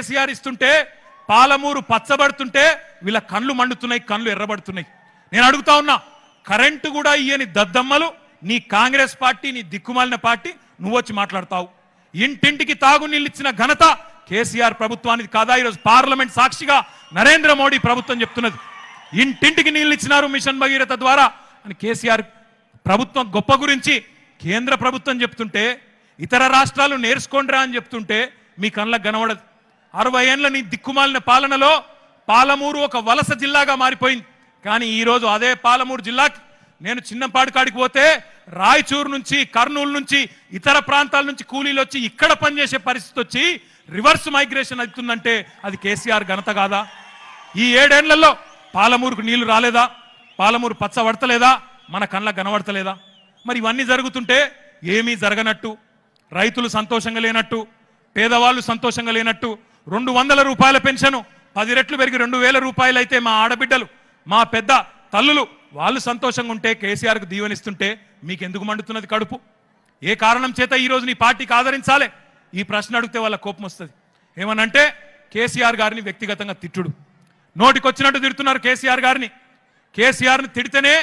కేసీఆర్ ఇస్తుంటే పాలమూరు పచ్చబడుతుంటే వీళ్ళ కళ్ళు మండుతున్నాయి కళ్ళు ఎర్రబడుతున్నాయి నేను అడుగుతా ఉన్నా కరెంటు కూడా ఇయ్యని దద్దమ్మలు నీ కాంగ్రెస్ పార్టీ నీ దిక్కుమాలిన పార్టీ నువ్వు వచ్చి మాట్లాడతావు ఇంటింటికి తాగు ఇచ్చిన ఘనత కేసీఆర్ ప్రభుత్వానికి కాదా ఈరోజు పార్లమెంట్ సాక్షిగా నరేంద్ర మోడీ ప్రభుత్వం చెప్తున్నది ఇంటింటికి నీళ్ళు ఇచ్చినారు మిషన్ భగీరథ ద్వారా అని కేసీఆర్ ప్రభుత్వం గొప్ప గురించి కేంద్ర ప్రభుత్వం చెప్తుంటే ఇతర రాష్ట్రాలు నేర్చుకోండిరా అని చెప్తుంటే మీ కళ్ళకు కనబడదు అరవై ఏండ్ల నీ దిక్కుమాలిన పాలనలో పాలమూరు ఒక వలస జిల్లాగా మారిపోయింది కానీ ఈరోజు అదే పాలమూరు జిల్లాకి నేను చిన్నపాటి కాడికి పోతే రాయచూరు నుంచి కర్నూలు నుంచి ఇతర ప్రాంతాల నుంచి కూలీలు వచ్చి ఇక్కడ పనిచేసే పరిస్థితి వచ్చి రివర్స్ మైగ్రేషన్ అవుతుందంటే అది కేసీఆర్ ఘనత కాదా ఈ ఏడేళ్లలో పాలమూరుకు నీళ్లు రాలేదా పాలమూరు పచ్చబడతలేదా మన కళ్ళ కనబడతలేదా మరి ఇవన్నీ జరుగుతుంటే ఏమీ జరగనట్టు రైతులు సంతోషంగా లేనట్టు పేదవాళ్ళు సంతోషంగా లేనట్టు రెండు వందల రూపాయల పెన్షను పది రెట్లు పెరిగి రెండు వేల రూపాయలు అయితే మా ఆడబిడ్డలు మా పెద్ద తల్లులు వాళ్ళు సంతోషంగా ఉంటే కేసీఆర్కు దీవెనిస్తుంటే మీకు ఎందుకు మండుతున్నది కడుపు ఏ కారణం చేత ఈరోజు నీ పార్టీకి ఆదరించాలే ఈ ప్రశ్న అడిగితే వాళ్ళ కోపం వస్తుంది ఏమనంటే కేసీఆర్ గారిని వ్యక్తిగతంగా తిట్టుడు నోటికొచ్చినట్టు తిడుతున్నారు కేసీఆర్ గారిని కేసీఆర్ని తిడితేనే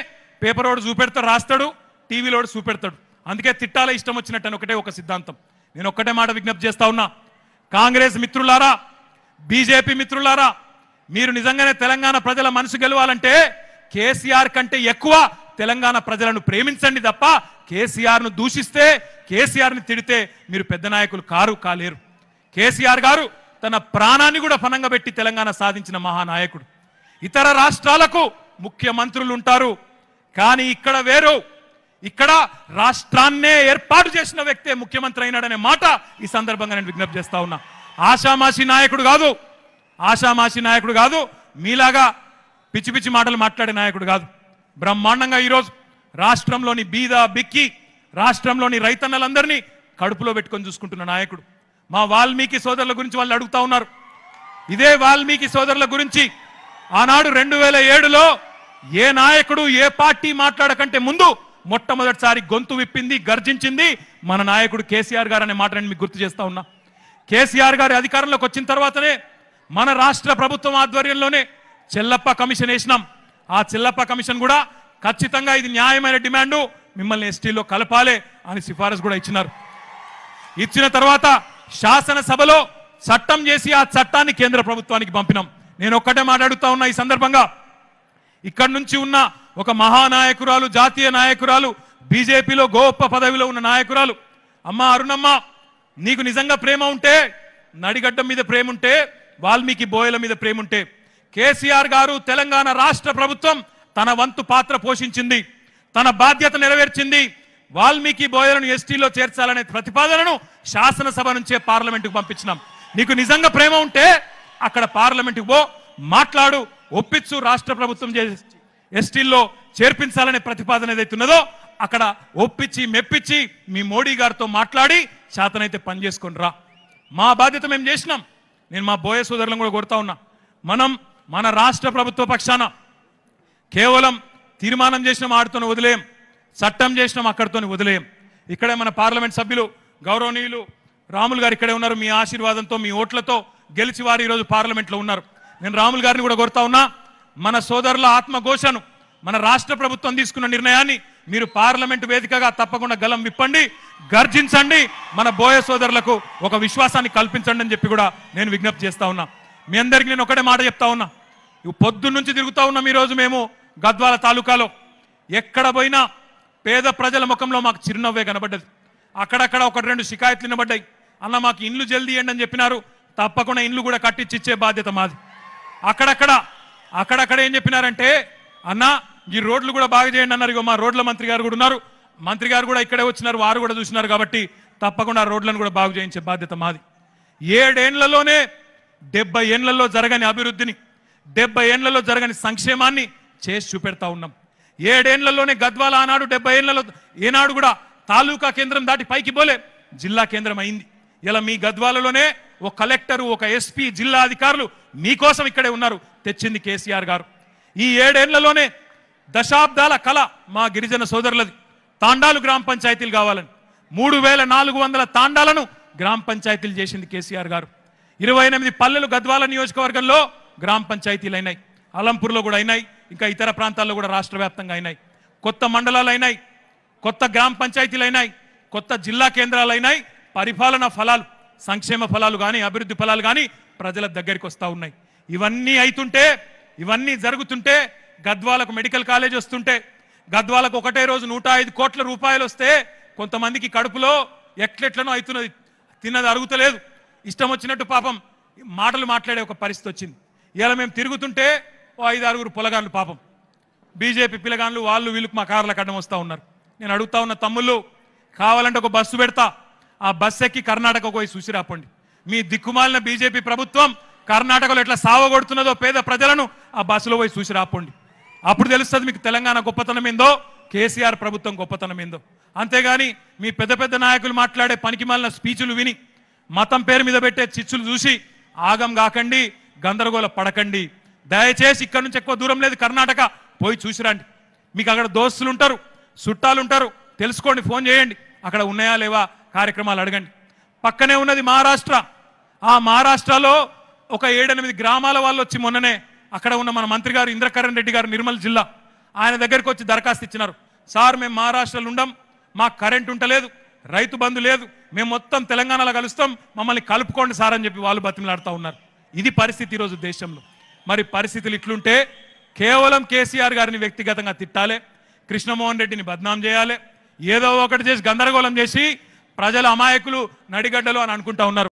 పేపర్ వాడు చూపెడతాడు రాస్తాడు టీవీలోడు చూపెడతాడు అందుకే తిట్టాలే ఇష్టం వచ్చినట్టు అని ఒకటే ఒక సిద్ధాంతం నేను ఒక్కటే మాట విజ్ఞప్తి చేస్తా ఉన్నా కాంగ్రెస్ మిత్రులారా బీజేపీ మిత్రులారా మీరు నిజంగానే తెలంగాణ ప్రజల మనసు గెలవాలంటే కేసీఆర్ కంటే ఎక్కువ తెలంగాణ ప్రజలను ప్రేమించండి తప్ప ను దూషిస్తే కేసీఆర్ని తిడితే మీరు పెద్ద నాయకులు కారు కాలేరు కేసీఆర్ గారు తన ప్రాణాన్ని కూడా ఫనంగా పెట్టి తెలంగాణ సాధించిన మహానాయకుడు ఇతర రాష్ట్రాలకు ముఖ్యమంత్రులు ఉంటారు కానీ ఇక్కడ వేరు ఇక్కడ రాష్ట్రాన్నే ఏర్పాటు చేసిన వ్యక్తే ముఖ్యమంత్రి అయినాడనే మాట ఈ సందర్భంగా నేను విజ్ఞప్తి చేస్తా ఉన్నా ఆశామాషి నాయకుడు కాదు ఆశామాషి నాయకుడు కాదు మీలాగా పిచ్చి పిచ్చి మాటలు మాట్లాడే నాయకుడు కాదు బ్రహ్మాండంగా ఈరోజు రాష్ట్రంలోని బీద బిక్కి రాష్ట్రంలోని రైతన్నలందరినీ కడుపులో పెట్టుకొని చూసుకుంటున్న నాయకుడు మా వాల్మీకి సోదరుల గురించి వాళ్ళు అడుగుతా ఉన్నారు ఇదే వాల్మీకి సోదరుల గురించి ఆనాడు రెండు వేల ఏడులో ఏ నాయకుడు ఏ పార్టీ మాట్లాడకంటే ముందు మొట్టమొదటిసారి గొంతు విప్పింది గర్జించింది మన నాయకుడు కేసీఆర్ గారు అనే మాట నేను మీకు గుర్తు చేస్తా ఉన్నా కేసీఆర్ గారి అధికారంలోకి వచ్చిన తర్వాతనే మన రాష్ట్ర ప్రభుత్వం ఆధ్వర్యంలోనే చెల్లప్ప కమిషన్ వేసినాం ఆ చెల్లప్ప కమిషన్ కూడా ఖచ్చితంగా ఇది న్యాయమైన డిమాండు మిమ్మల్ని ఎస్టీలో కలపాలి అని సిఫారసు కూడా ఇచ్చినారు ఇచ్చిన తర్వాత శాసనసభలో చట్టం చేసి ఆ చట్టాన్ని కేంద్ర ప్రభుత్వానికి పంపినాం నేను ఒక్కటే మాట్లాడుతా ఉన్నా ఈ సందర్భంగా ఇక్కడ నుంచి ఉన్న ఒక మహానాయకురాలు జాతీయ నాయకురాలు బీజేపీలో గోప్ప పదవిలో ఉన్న నాయకురాలు అమ్మ అరుణమ్మ నీకు నిజంగా ప్రేమ ఉంటే నడిగడ్డం మీద ప్రేమ ఉంటే వాల్మీకి బోయల మీద ప్రేమ ఉంటే కేసీఆర్ గారు తెలంగాణ రాష్ట్ర ప్రభుత్వం తన వంతు పాత్ర పోషించింది తన బాధ్యత నెరవేర్చింది వాల్మీకి బోయలను ఎస్టీలో చేర్చాలనే ప్రతిపాదనను శాసనసభ నుంచే పార్లమెంటుకు పంపించినాం నీకు నిజంగా ప్రేమ ఉంటే అక్కడ పార్లమెంటుకు పో మాట్లాడు ఒప్పించు రాష్ట్ర ప్రభుత్వం ఎస్టీల్లో చేర్పించాలనే ప్రతిపాదన ఏదైతే ఉన్నదో అక్కడ ఒప్పించి మెప్పించి మీ మోడీ గారితో మాట్లాడి చేతనైతే పని చేసుకొని రా మా బాధ్యత మేము చేసినాం నేను మా బోయ సోదరులను కూడా కొడతా ఉన్నా మనం మన రాష్ట్ర ప్రభుత్వ పక్షాన కేవలం తీర్మానం చేసినాం ఆడితో వదిలేం చట్టం చేసినాం అక్కడితో వదిలేం ఇక్కడే మన పార్లమెంట్ సభ్యులు గౌరవనీయులు రాములు గారు ఇక్కడే ఉన్నారు మీ ఆశీర్వాదంతో మీ ఓట్లతో గెలిచి వారు ఈరోజు పార్లమెంట్లో ఉన్నారు నేను రాములు గారిని కూడా కోరుతా ఉన్నా మన సోదరుల ఆత్మఘోషను మన రాష్ట్ర ప్రభుత్వం తీసుకున్న నిర్ణయాన్ని మీరు పార్లమెంట్ వేదికగా తప్పకుండా గలం విప్పండి గర్జించండి మన బోయ సోదరులకు ఒక విశ్వాసాన్ని కల్పించండి అని చెప్పి కూడా నేను విజ్ఞప్తి చేస్తా ఉన్నా మీ అందరికీ నేను ఒకటే మాట చెప్తా ఉన్నా పొద్దున్న నుంచి తిరుగుతూ ఉన్నాం ఈరోజు మేము గద్వాల తాలూకాలో ఎక్కడ పోయినా పేద ప్రజల ముఖంలో మాకు చిరునవ్వే కనబడ్డది అక్కడక్కడ ఒకటి రెండు షికాయత్లు వినబడ్డాయి అన్న మాకు ఇండ్లు జల్దీ అని చెప్పినారు తప్పకుండా ఇండ్లు కూడా కట్టించిచ్చే బాధ్యత మాది అక్కడక్కడ అక్కడక్కడ ఏం చెప్పినారంటే అన్న ఈ రోడ్లు కూడా బాగా చేయండి అన్నారు ఇగో మా రోడ్ల మంత్రి గారు కూడా ఉన్నారు మంత్రి గారు కూడా ఇక్కడే వచ్చినారు వారు కూడా చూసినారు కాబట్టి తప్పకుండా రోడ్లను కూడా బాగు చేయించే బాధ్యత మాది ఏడేండ్లలోనే డెబ్బై ఏండ్లలో జరగని అభివృద్ధిని డెబ్బై ఏండ్లలో జరగని సంక్షేమాన్ని చేసి చూపెడతా ఉన్నాం ఏడేండ్లలోనే గద్వాల ఆనాడు డెబ్బై ఏళ్లలో ఏనాడు కూడా తాలూకా కేంద్రం దాటి పైకి పోలే జిల్లా కేంద్రం అయింది ఇలా మీ గద్వాలలోనే ఒక కలెక్టర్ ఒక ఎస్పీ జిల్లా అధికారులు మీకోసం ఇక్కడే ఉన్నారు తెచ్చింది కేసీఆర్ గారు ఈ ఏడేళ్లలోనే దశాబ్దాల కళ మా గిరిజన సోదరులది తాండాలు గ్రామ పంచాయతీలు కావాలని మూడు వేల నాలుగు వందల తాండాలను గ్రామ పంచాయతీలు చేసింది కేసీఆర్ గారు ఇరవై ఎనిమిది పల్లెలు గద్వాల నియోజకవర్గంలో గ్రామ పంచాయతీలు అయినాయి అలంపూర్లో కూడా అయినాయి ఇంకా ఇతర ప్రాంతాల్లో కూడా రాష్ట్ర వ్యాప్తంగా అయినాయి కొత్త మండలాలు అయినాయి కొత్త గ్రామ పంచాయతీలు అయినాయి కొత్త జిల్లా కేంద్రాలు అయినాయి పరిపాలనా ఫలాలు సంక్షేమ ఫలాలు కానీ అభివృద్ధి ఫలాలు కానీ ప్రజల దగ్గరికి వస్తూ ఉన్నాయి ఇవన్నీ అవుతుంటే ఇవన్నీ జరుగుతుంటే గద్వాలకు మెడికల్ కాలేజ్ వస్తుంటే గద్వాలకు ఒకటే రోజు నూట ఐదు కోట్ల రూపాయలు వస్తే కొంతమందికి కడుపులో ఎట్లెట్లనో అవుతున్నది తిన్నది అరుగుతలేదు ఇష్టం వచ్చినట్టు పాపం మాటలు మాట్లాడే ఒక పరిస్థితి వచ్చింది ఇలా మేము తిరుగుతుంటే ఓ ఐదు ఆరుగురు పొలగాన్లు పాపం బీజేపీ పిలగాన్లు వాళ్ళు వీళ్ళకి మా కార్ల కడ్డం వస్తూ ఉన్నారు నేను అడుగుతా ఉన్న తమ్ముళ్ళు కావాలంటే ఒక బస్సు పెడతా ఆ బస్ ఎక్కి కర్ణాటక పోయి చూసి రాపండి మీ దిక్కుమాలిన బీజేపీ ప్రభుత్వం కర్ణాటకలో ఎట్లా సావగొడుతున్నదో పేద ప్రజలను ఆ బస్సులో పోయి చూసి రాపండి అప్పుడు తెలుస్తుంది మీకు తెలంగాణ గొప్పతనం ఏందో కేసీఆర్ ప్రభుత్వం గొప్పతనం ఏందో అంతేగాని మీ పెద్ద పెద్ద నాయకులు మాట్లాడే పనికిమాలిన స్పీచ్లు విని మతం పేరు మీద పెట్టే చిచ్చులు చూసి ఆగం కాకండి గందరగోళ పడకండి దయచేసి ఇక్కడ నుంచి ఎక్కువ దూరం లేదు కర్ణాటక పోయి చూసిరండి మీకు అక్కడ దోస్తులు ఉంటారు చుట్టాలు ఉంటారు తెలుసుకోండి ఫోన్ చేయండి అక్కడ ఉన్నాయా లేవా కార్యక్రమాలు అడగండి పక్కనే ఉన్నది మహారాష్ట్ర ఆ మహారాష్ట్రలో ఒక ఏడెనిమిది గ్రామాల వాళ్ళు వచ్చి మొన్ననే అక్కడ ఉన్న మన మంత్రి గారు ఇంద్రకరణ్ రెడ్డి గారు నిర్మల్ జిల్లా ఆయన దగ్గరికి వచ్చి దరఖాస్తు ఇచ్చినారు సార్ మేము మహారాష్ట్రలో ఉండం మాకు కరెంట్ ఉంటలేదు రైతు బంధు లేదు మేము మొత్తం తెలంగాణలో కలుస్తాం మమ్మల్ని కలుపుకోండి సార్ అని చెప్పి వాళ్ళు బతిమలాడుతూ ఉన్నారు ఇది పరిస్థితి ఈరోజు దేశంలో మరి పరిస్థితులు ఇట్లుంటే కేవలం కేసీఆర్ గారిని వ్యక్తిగతంగా తిట్టాలి కృష్ణమోహన్ రెడ్డిని బద్నాం చేయాలి ఏదో ఒకటి చేసి గందరగోళం చేసి ప్రజలు అమాయకులు నడిగడ్డలు అని అనుకుంటా ఉన్నారు